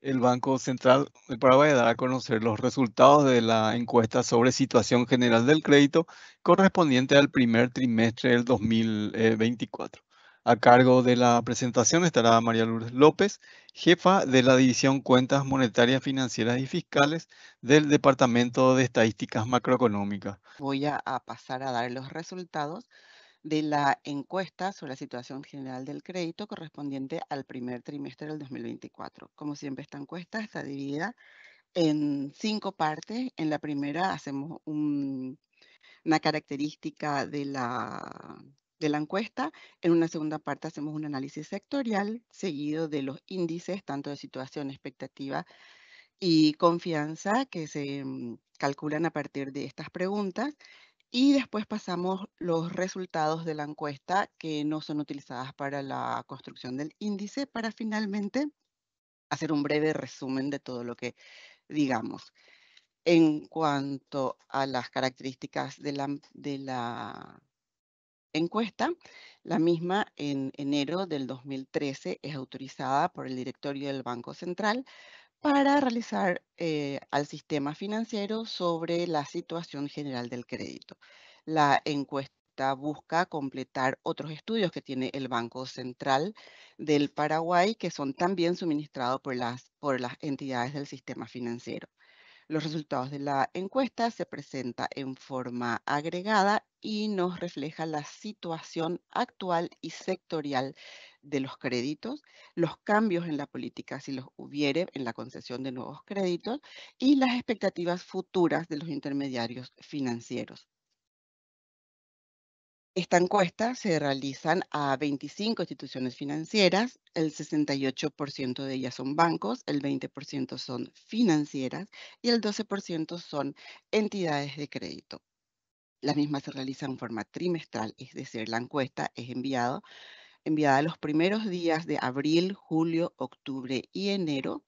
el Banco Central de Paraguay dará a conocer los resultados de la encuesta sobre situación general del crédito correspondiente al primer trimestre del 2024. A cargo de la presentación estará María Lourdes López, jefa de la División Cuentas Monetarias, Financieras y Fiscales del Departamento de Estadísticas Macroeconómicas. Voy a pasar a dar los resultados de la encuesta sobre la situación general del crédito correspondiente al primer trimestre del 2024. Como siempre, esta encuesta está dividida en cinco partes. En la primera hacemos una característica de la, de la encuesta. En una segunda parte hacemos un análisis sectorial seguido de los índices, tanto de situación, expectativa y confianza que se mm, calculan a partir de estas preguntas y después pasamos los resultados de la encuesta que no son utilizadas para la construcción del índice para finalmente hacer un breve resumen de todo lo que digamos. En cuanto a las características de la, de la encuesta, la misma en enero del 2013 es autorizada por el directorio del Banco Central para realizar eh, al sistema financiero sobre la situación general del crédito. La encuesta busca completar otros estudios que tiene el Banco Central del Paraguay, que son también suministrados por las, por las entidades del sistema financiero. Los resultados de la encuesta se presentan en forma agregada y nos refleja la situación actual y sectorial de los créditos, los cambios en la política, si los hubiere, en la concesión de nuevos créditos y las expectativas futuras de los intermediarios financieros. Esta encuesta se realizan a 25 instituciones financieras, el 68% de ellas son bancos, el 20% son financieras y el 12% son entidades de crédito. La misma se realiza en forma trimestral, es decir, la encuesta es enviada enviada los primeros días de abril, julio, octubre y enero.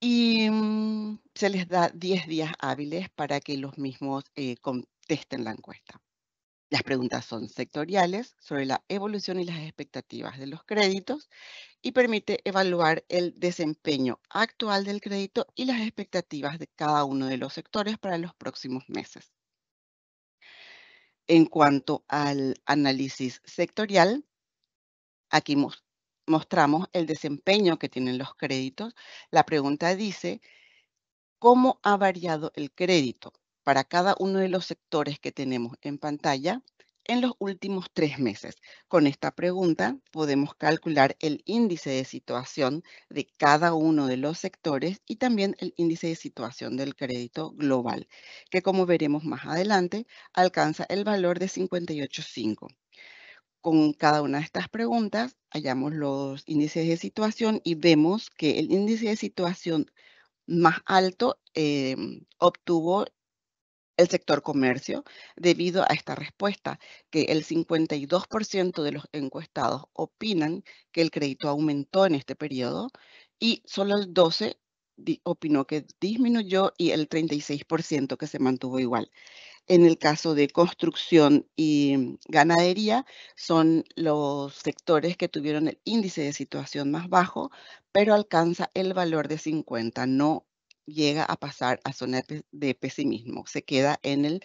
Y mm, se les da 10 días hábiles para que los mismos eh, contesten la encuesta. Las preguntas son sectoriales sobre la evolución y las expectativas de los créditos y permite evaluar el desempeño actual del crédito y las expectativas de cada uno de los sectores para los próximos meses. En cuanto al análisis sectorial, Aquí mostramos el desempeño que tienen los créditos. La pregunta dice, ¿cómo ha variado el crédito para cada uno de los sectores que tenemos en pantalla en los últimos tres meses? Con esta pregunta podemos calcular el índice de situación de cada uno de los sectores y también el índice de situación del crédito global, que como veremos más adelante, alcanza el valor de 58.5 con cada una de estas preguntas, hallamos los índices de situación y vemos que el índice de situación más alto em, obtuvo el sector comercio debido a esta respuesta, que el 52% de los encuestados opinan que el crédito aumentó en este periodo y solo el 12% opinó que disminuyó y el 36% que se mantuvo igual. En el caso de construcción y ganadería, son los sectores que tuvieron el índice de situación más bajo, pero alcanza el valor de 50, no llega a pasar a zona de pesimismo, se queda en el,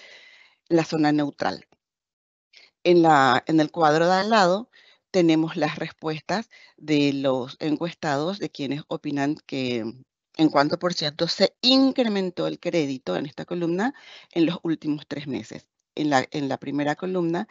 la zona neutral. En, la, en el cuadro de al lado tenemos las respuestas de los encuestados, de quienes opinan que en cuánto por ciento se incrementó el crédito en esta columna en los últimos tres meses. En la, primera columna,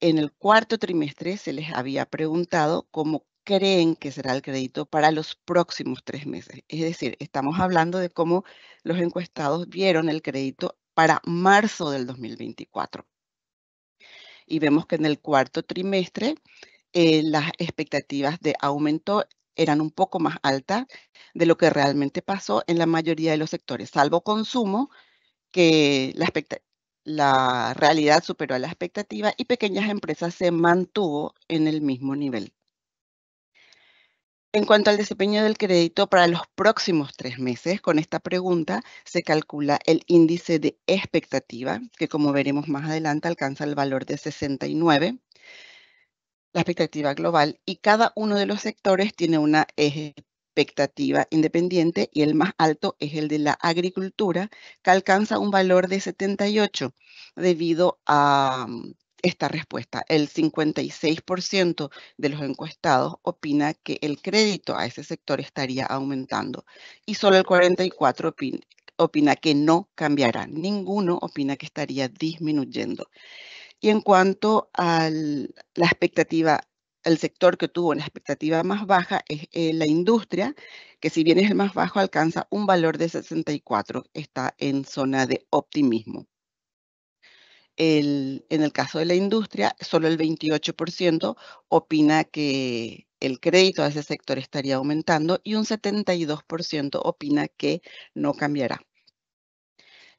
en el cuarto trimestre se les había preguntado cómo creen que será el crédito para los próximos tres meses. Es decir, estamos hablando de cómo los encuestados vieron el crédito para marzo del 2024. Y vemos que en el cuarto trimestre eh, las expectativas de aumento eran un poco más altas de lo que realmente pasó en la mayoría de los sectores, salvo consumo, que la, realidad superó a la expectativa y pequeñas empresas se mantuvo en el mismo nivel. En cuanto al desempeño del crédito para los próximos tres meses, con esta pregunta se calcula el índice de expectativa, que como veremos más adelante alcanza el valor de 69 la expectativa global y cada uno de los sectores tiene una expectativa independiente y el más alto es el de la agricultura, que alcanza un valor de 78 debido a mm, esta respuesta. El 56% de los encuestados opina que el crédito a ese sector estaría aumentando y solo el 44% opina, que no cambiará. Ninguno opina que estaría disminuyendo. Y en cuanto a la expectativa, el sector que tuvo la expectativa más baja es eh, la industria, que si bien es el más bajo, alcanza un valor de 64, está en zona de optimismo. en el caso de la industria, solo el 28% opina que el crédito a ese sector estaría aumentando y un 72% opina que no cambiará.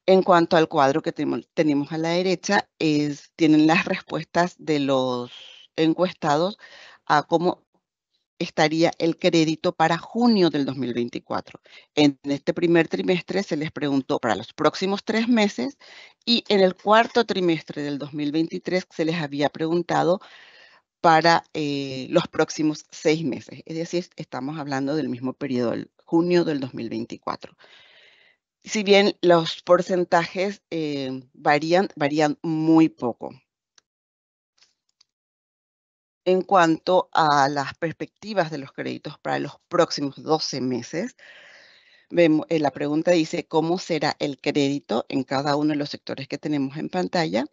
En cuanto al cuadro que tenemos a la derecha, es, tienen las respuestas de los encuestados a cómo estaría el crédito para junio del 2024. En este primer trimestre se les preguntó para los próximos tres meses y en el cuarto trimestre del 2023 se les había preguntado para eh, los próximos seis meses. Es decir, estamos hablando del mismo periodo, el junio del 2024 si bien los porcentajes eh, varían, varían muy poco. En cuanto a las perspectivas de los créditos para los próximos 12 meses, vemos, eh, la pregunta dice cómo será el crédito en cada uno de los sectores que tenemos en pantalla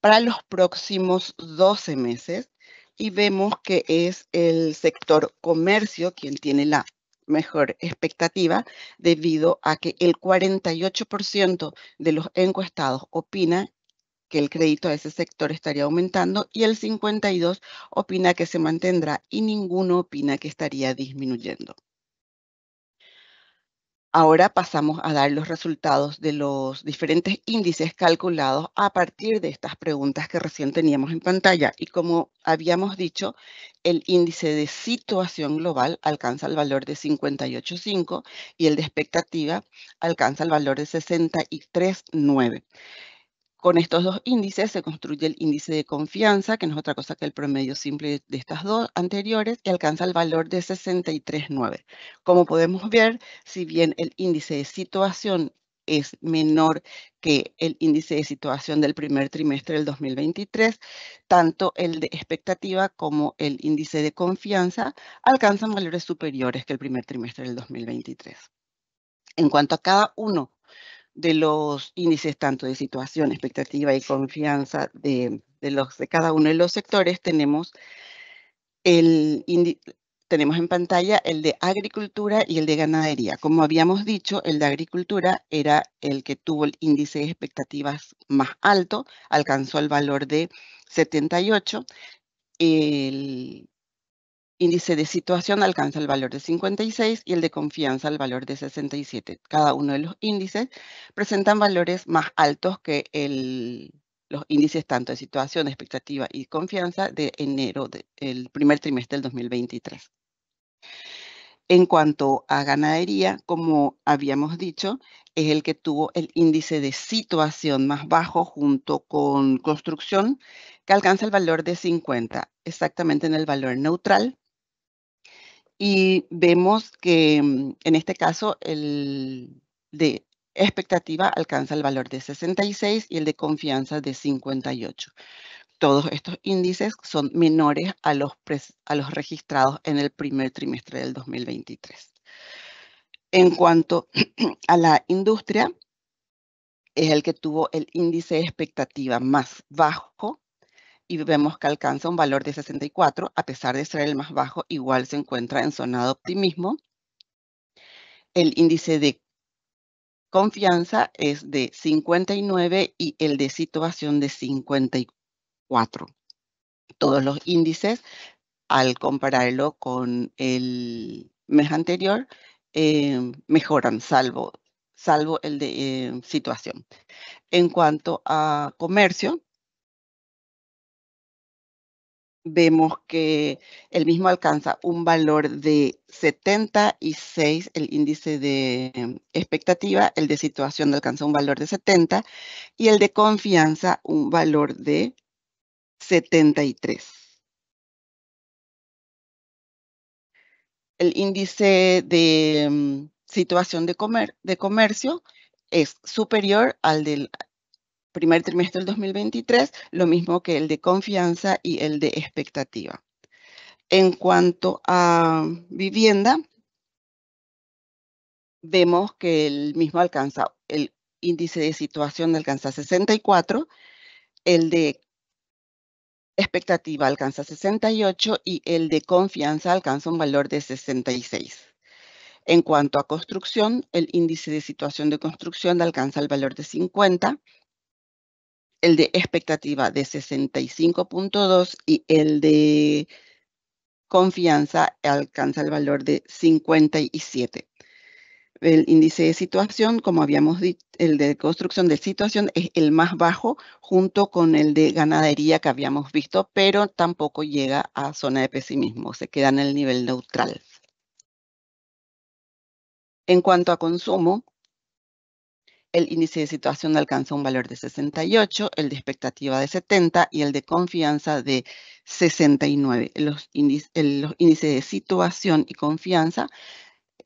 para los próximos 12 meses y vemos que es el sector comercio quien tiene la mejor expectativa debido a que el 48% de los encuestados opina que el crédito a ese sector estaría aumentando y el 52 opina que se mantendrá y ninguno opina que estaría disminuyendo. Ahora pasamos a dar los resultados de los diferentes índices calculados a partir de estas preguntas que recién teníamos en pantalla. Y como habíamos dicho, el índice de situación global alcanza el valor de 58.5 y el de expectativa alcanza el valor de 63.9. Con estos dos índices se construye el índice de confianza, que no es otra cosa que el promedio simple de estas dos anteriores, y alcanza el valor de 63,9. Como podemos ver, si bien el índice de situación es menor que el índice de situación del primer trimestre del 2023, tanto el de expectativa como el índice de confianza alcanzan valores superiores que el primer trimestre del 2023. En cuanto a cada uno de los índices tanto de situación, expectativa y confianza de, los, de cada uno de los sectores, tenemos, el, tenemos en pantalla el de agricultura y el de ganadería. Como habíamos dicho, el de agricultura era el que tuvo el índice de expectativas más alto, alcanzó el valor de 78. El índice de situación alcanza el valor de 56 y el de confianza el valor de 67. Cada uno de los índices presentan valores más altos que los índices tanto de situación, expectativa y confianza de enero del primer trimestre del 2023. En cuanto a ganadería, como habíamos dicho, es el que tuvo el índice de situación más bajo junto con construcción, que alcanza el valor de 50, exactamente en el valor neutral, y vemos que mm, en este caso el de expectativa alcanza el valor de 66 y el de confianza de 58. Todos estos índices son menores a los, a los registrados en el primer trimestre del 2023. En cuanto a la industria, es el que tuvo el índice de expectativa más bajo y vemos que alcanza un valor de 64, a pesar de ser el más bajo, igual se encuentra en zona de optimismo. El índice de confianza es de 59 y el de situación de 54. Todos los índices, al compararlo con el mes anterior, em, mejoran, salvo, salvo el de em, situación. En cuanto a comercio, vemos que el mismo alcanza un valor de 76, el índice de em, expectativa, el de situación alcanza un valor de 70 y el de confianza un valor de 73. El índice de em, situación de, de comercio es superior al del primer trimestre del 2023, lo mismo que el de confianza y el de expectativa. En cuanto a vivienda, vemos que el mismo alcanza, el índice de situación alcanza 64, el de expectativa alcanza 68 y el de confianza alcanza un valor de 66. En cuanto a construcción, el índice de situación de construcción alcanza el valor de 50, el de expectativa de 65.2 y el de confianza alcanza el valor de 57. El índice de situación, como habíamos dicho, el de construcción de situación es el más bajo junto con el de ganadería que habíamos visto, pero tampoco llega a zona de pesimismo, se queda en el nivel neutral. En cuanto a consumo, el índice de situación alcanza un valor de 68, el de expectativa de 70 y el de confianza de 69. Los, índice, índices de situación y confianza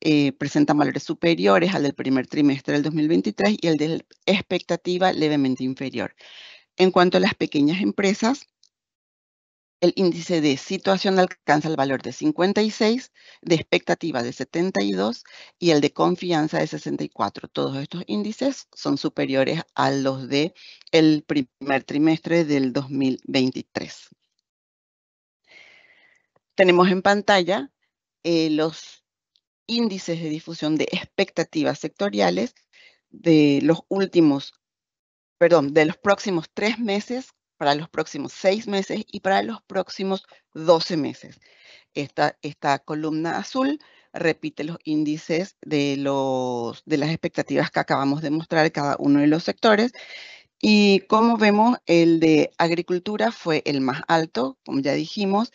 eh, presentan valores superiores al del primer trimestre del 2023 y el de expectativa levemente inferior. En cuanto a las pequeñas empresas, el índice de situación alcanza el valor de 56, de expectativa de 72 y el de confianza de 64. Todos estos índices son superiores a los de el primer trimestre del 2023. Tenemos en pantalla eh, los índices de difusión de expectativas sectoriales de los últimos, perdón, de los próximos tres meses para los próximos seis meses y para los próximos 12 meses. Esta, esta columna azul repite los índices de, los, de las expectativas que acabamos de mostrar cada uno de los sectores. Y como vemos, el de agricultura fue el más alto, como ya dijimos.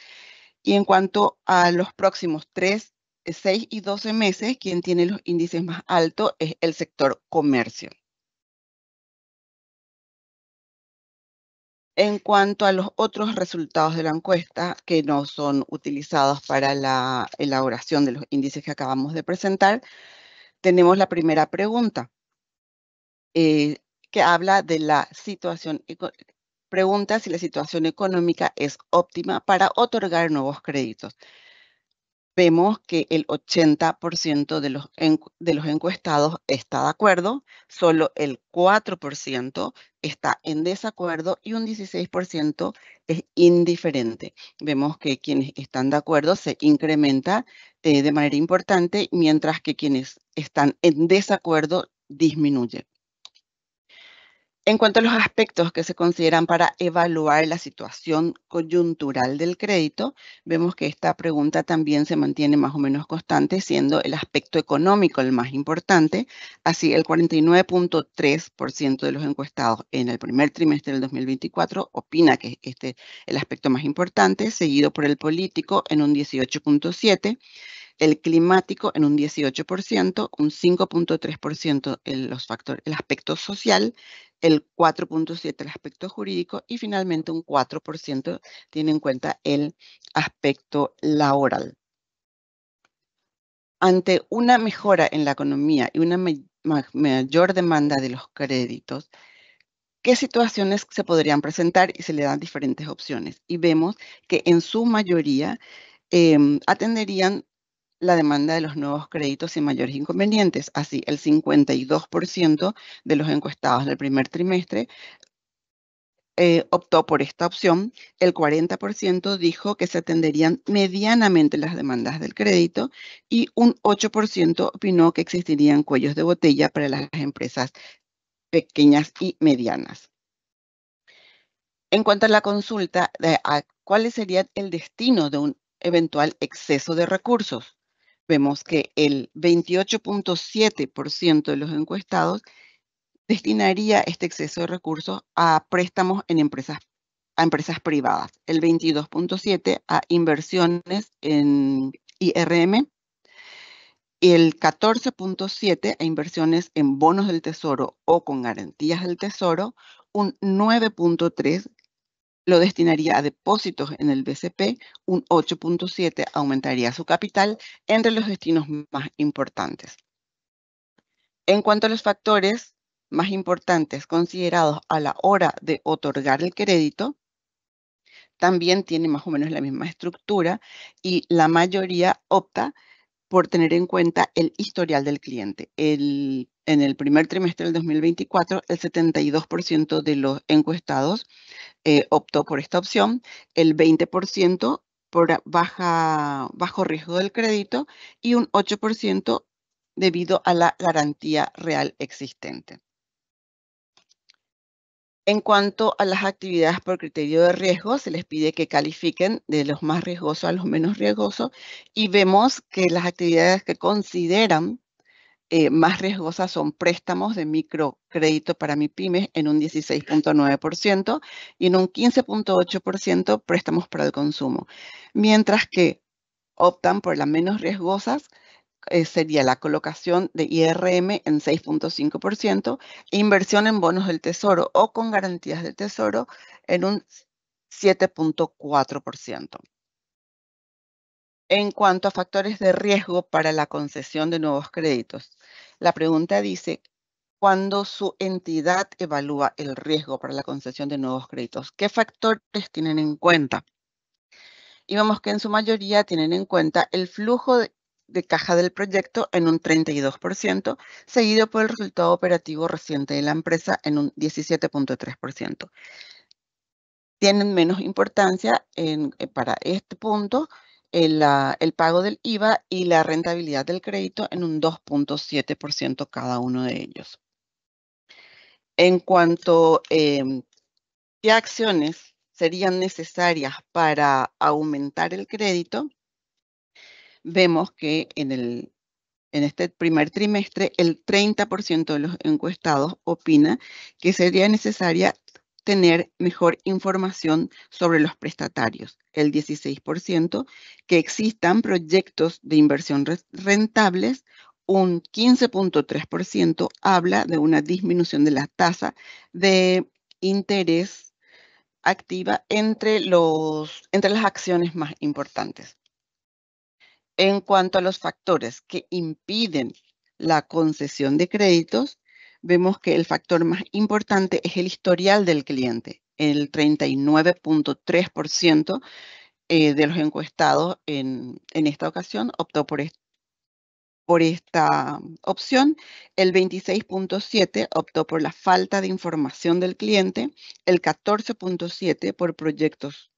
Y en cuanto a los próximos tres, seis y doce meses, quien tiene los índices más altos es el sector comercio. En cuanto a los otros resultados de la encuesta que no son utilizados para la elaboración de los índices que acabamos de presentar, tenemos la primera pregunta, eh, que habla de la situación, pregunta si la situación económica es óptima para otorgar nuevos créditos vemos que el 80% de los, de los encuestados está de acuerdo, solo el 4% está en desacuerdo y un 16% es indiferente. Vemos que quienes están de acuerdo se incrementa de manera importante, mientras que quienes están en desacuerdo disminuye. En cuanto a los aspectos que se consideran para evaluar la situación coyuntural del crédito, vemos que esta pregunta también se mantiene más o menos constante, siendo el aspecto económico el más importante. Así, el 49.3% de los encuestados en el primer trimestre del 2024 opina que este el aspecto más importante, seguido por el político en un 18.7% el climático en un 18%, un 5.3% en los el aspecto social, el 4.7 el aspecto jurídico y finalmente un 4% tiene en cuenta el aspecto laboral. Ante una mejora en la economía y una mayor demanda de los créditos, ¿qué situaciones se podrían presentar? Y se le dan diferentes opciones. Y vemos que en su mayoría em, atenderían la demanda de los nuevos créditos sin mayores inconvenientes. Así, el 52% de los encuestados del primer trimestre eh, optó por esta opción, el 40% dijo que se atenderían medianamente las demandas del crédito y un 8% opinó que existirían cuellos de botella para las empresas pequeñas y medianas. En cuanto a la consulta de cuál sería el destino de un eventual exceso de recursos, vemos que el 28.7% de los encuestados destinaría este exceso de recursos a préstamos en empresas, a empresas privadas, el 22.7% a inversiones en IRM, el 14.7% a inversiones en bonos del tesoro o con garantías del tesoro, un 9.3% lo destinaría a depósitos en el BCP, un 8.7 aumentaría su capital entre los destinos más importantes. En cuanto a los factores más importantes considerados a la hora de otorgar el crédito, también tiene más o menos la misma estructura y la mayoría opta por tener en cuenta el historial del cliente. en el primer trimestre del 2024, el 72% de los encuestados eh, optó por esta opción, el 20% por bajo riesgo del crédito y un 8% debido a la garantía real existente. En cuanto a las actividades por criterio de riesgo, se les pide que califiquen de los más riesgosos a los menos riesgosos y vemos que las actividades que consideran eh, más riesgosas son préstamos de microcrédito para pymes en un 16.9% y en un 15.8% préstamos para el consumo, mientras que optan por las menos riesgosas eh, sería la colocación de IRM en 6.5% e inversión en bonos del tesoro o con garantías del tesoro en un 7.4%. En cuanto a factores de riesgo para la concesión de nuevos créditos, la pregunta dice, cuando su entidad evalúa el riesgo para la concesión de nuevos créditos, ¿qué factores tienen en cuenta? Y vemos que en su mayoría tienen en cuenta el flujo de de caja del proyecto en un 32%, seguido por el resultado operativo reciente de la empresa en un 17.3%. Tienen menos importancia en, eh, para este punto el, eh, el, pago del IVA y la rentabilidad del crédito en un 2.7% cada uno de ellos. En cuanto a em, qué acciones serían necesarias para aumentar el crédito, vemos que en, este primer trimestre el 30% de los encuestados opina que sería necesaria tener mejor información sobre los prestatarios, el 16%, que existan proyectos de inversión rentables, un 15.3% habla de una disminución de la tasa de interés activa entre, los, entre las acciones más importantes. En cuanto a los factores que impiden la concesión de créditos, vemos que el factor más importante es el historial del cliente. El 39.3% eh, de los encuestados en, esta ocasión optó por esta opción. El 26.7% optó por la falta de información del cliente. El 14.7% por proyectos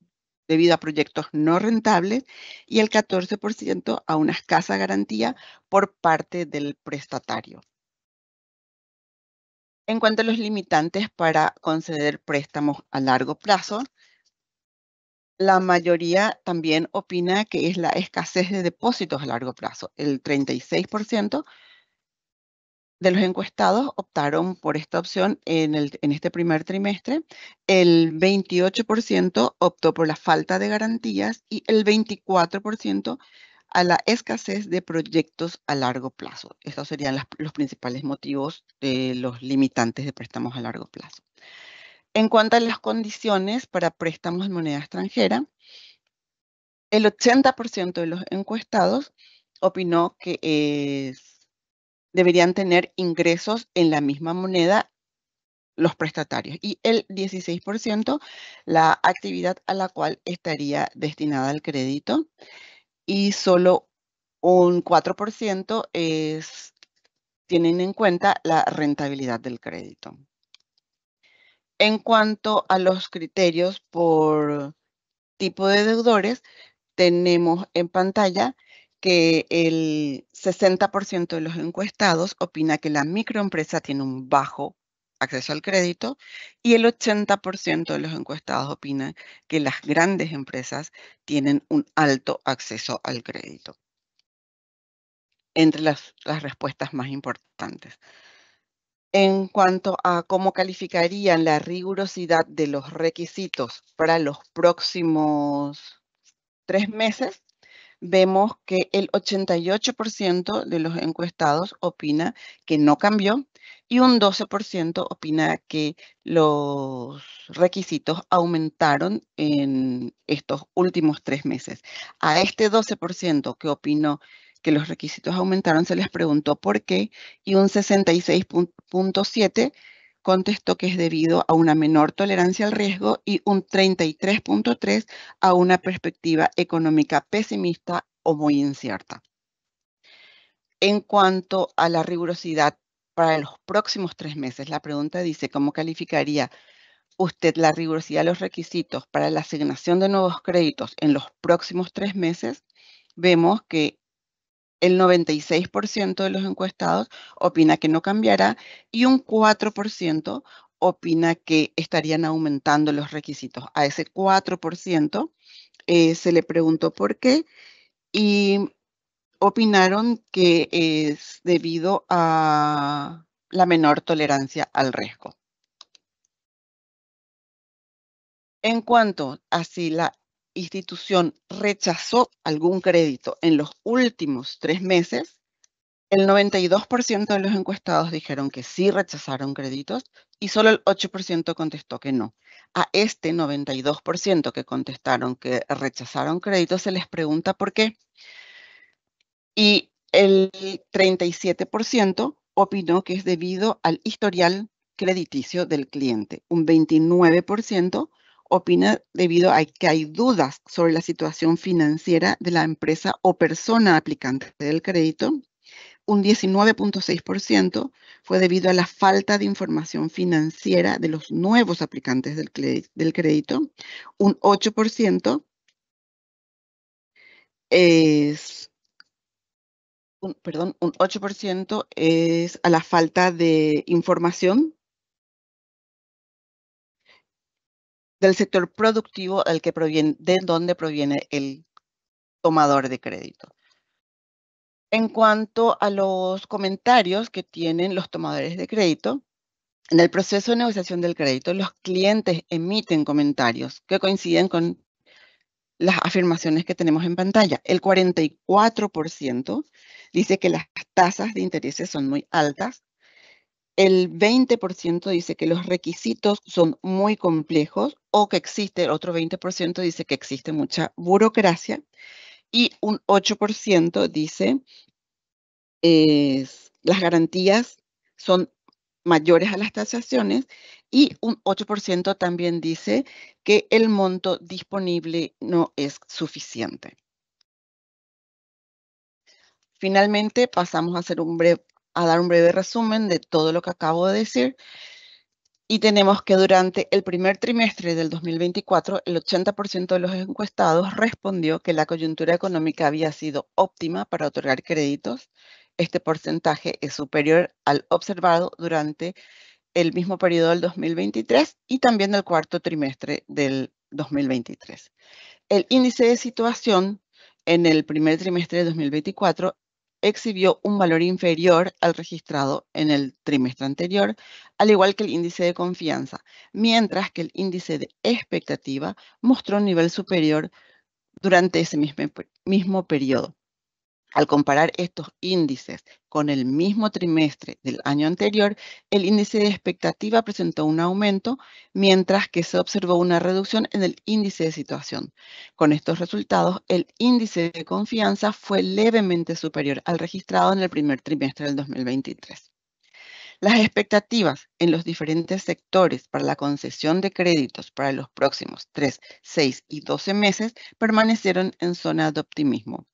debido a proyectos no rentables y el 14% a una escasa garantía por parte del prestatario. En cuanto a los limitantes para conceder préstamos a largo plazo, la mayoría también opina que es la escasez de depósitos a largo plazo, el 36%, de los encuestados optaron por esta opción en, el, en este primer trimestre, el 28% optó por la falta de garantías y el 24% a la escasez de proyectos a largo plazo. Estos serían los principales motivos de los limitantes de préstamos a largo plazo. En cuanto a las condiciones para préstamos en moneda extranjera, el 80% de los encuestados opinó que es deberían tener ingresos en la misma moneda los prestatarios y el 16% la actividad a la cual estaría destinada el crédito y solo un 4% es, tienen en cuenta la rentabilidad del crédito. En cuanto a los criterios por tipo de deudores, tenemos en pantalla que el 60% de los encuestados opina que la microempresa tiene un bajo acceso al crédito y el 80% de los encuestados opina que las grandes empresas tienen un alto acceso al crédito. Entre las respuestas más importantes. En cuanto a cómo calificarían la rigurosidad de los requisitos para los próximos tres meses, vemos que el 88% de los encuestados opina que no cambió y un 12% opina que los requisitos aumentaron en estos últimos tres meses. A este 12% que opinó que los requisitos aumentaron se les preguntó por qué y un 66.7% contestó que es debido a una menor tolerancia al riesgo y un 33.3 a una perspectiva económica pesimista o muy incierta. En cuanto a la rigurosidad para los próximos tres meses, la pregunta dice, ¿cómo calificaría usted la rigurosidad de los requisitos para la asignación de nuevos créditos en los próximos tres meses? Vemos que el 96% de los encuestados opina que no cambiará y un 4% opina que estarían aumentando los requisitos. A ese 4% eh, se le preguntó por qué y opinaron que es debido a la menor tolerancia al riesgo. En cuanto a si la institución rechazó algún crédito en los últimos tres meses, el 92% de los encuestados dijeron que sí rechazaron créditos y solo el 8% contestó que no. A este 92% que contestaron que rechazaron créditos se les pregunta por qué. Y el 37% opinó que es debido al historial crediticio del cliente. Un 29% opina debido a que hay dudas sobre la situación financiera de la empresa o persona aplicante del crédito. Un 19.6% fue debido a la falta de información financiera de los nuevos aplicantes del, crédito. Un 8% es perdón, un 8% es a la falta de información del sector productivo del que proviene, de dónde proviene el tomador de crédito. En cuanto a los comentarios que tienen los tomadores de crédito, en el proceso de negociación del crédito, los clientes emiten comentarios que coinciden con las afirmaciones que tenemos en pantalla. El 44% dice que las tasas de interés son muy altas, el 20% dice que los requisitos son muy complejos o que existe, el otro 20% dice que existe mucha burocracia y un 8% dice las garantías son mayores a las tasaciones y un 8% también dice que el monto disponible no es suficiente. Finalmente pasamos a hacer un breve a dar un breve resumen de todo lo que acabo de decir. Y tenemos que durante el primer trimestre del 2024, el 80% de los encuestados respondió que la coyuntura económica había sido óptima para otorgar créditos. Este porcentaje es superior al observado durante el mismo periodo del 2023 y también del cuarto trimestre del 2023. El índice de situación en el primer trimestre de 2024 exhibió un valor inferior al registrado en el trimestre anterior, al igual que el índice de confianza, mientras que el índice de expectativa mostró un nivel superior durante ese mismo, mismo periodo. Al comparar estos índices con el mismo trimestre del año anterior, el índice de expectativa presentó un aumento, mientras que se observó una reducción en el índice de situación. Con estos resultados, el índice de confianza fue levemente superior al registrado en el primer trimestre del 2023. Las expectativas en los diferentes sectores para la concesión de créditos para los próximos 3, 6 y 12 meses permanecieron en zona de optimismo.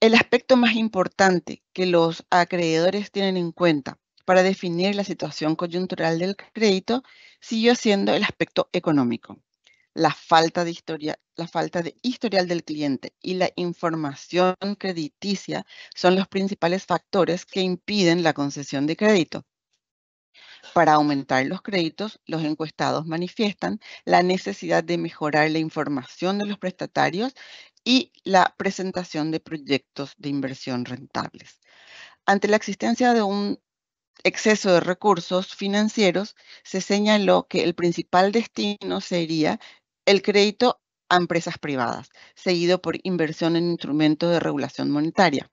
El aspecto más importante que los acreedores tienen en cuenta para definir la situación coyuntural del crédito siguió siendo el aspecto económico. La falta de, la falta de historial del cliente y la información crediticia son los principales factores que impiden la concesión de crédito. Para aumentar los créditos, los encuestados manifiestan la necesidad de mejorar la información de los prestatarios y la presentación de proyectos de inversión rentables. Ante la existencia de un exceso de recursos financieros, se señaló que el principal destino sería el crédito a empresas privadas, seguido por inversión en instrumentos de regulación monetaria.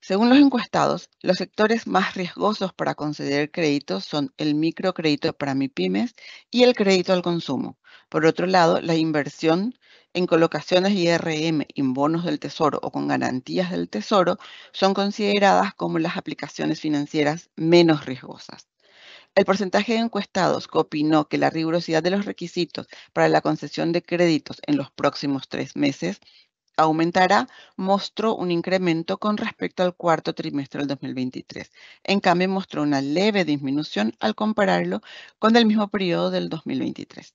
Según los encuestados, los sectores más riesgosos para conceder créditos son el microcrédito para MIPIMES y el crédito al consumo. Por otro lado, la inversión en colocaciones IRM en bonos del tesoro o con garantías del tesoro son consideradas como las aplicaciones financieras menos riesgosas. El porcentaje de encuestados que opinó que la rigurosidad de los requisitos para la concesión de créditos en los próximos tres meses aumentará mostró un incremento con respecto al cuarto trimestre del 2023. En cambio, mostró una leve disminución al compararlo con el mismo periodo del 2023.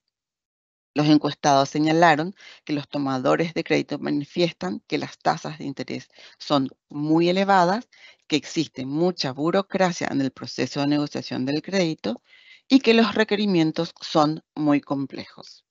Los encuestados señalaron que los tomadores de crédito manifiestan que las tasas de interés son muy elevadas, que existe mucha burocracia en el proceso de negociación del crédito y que los requerimientos son muy complejos.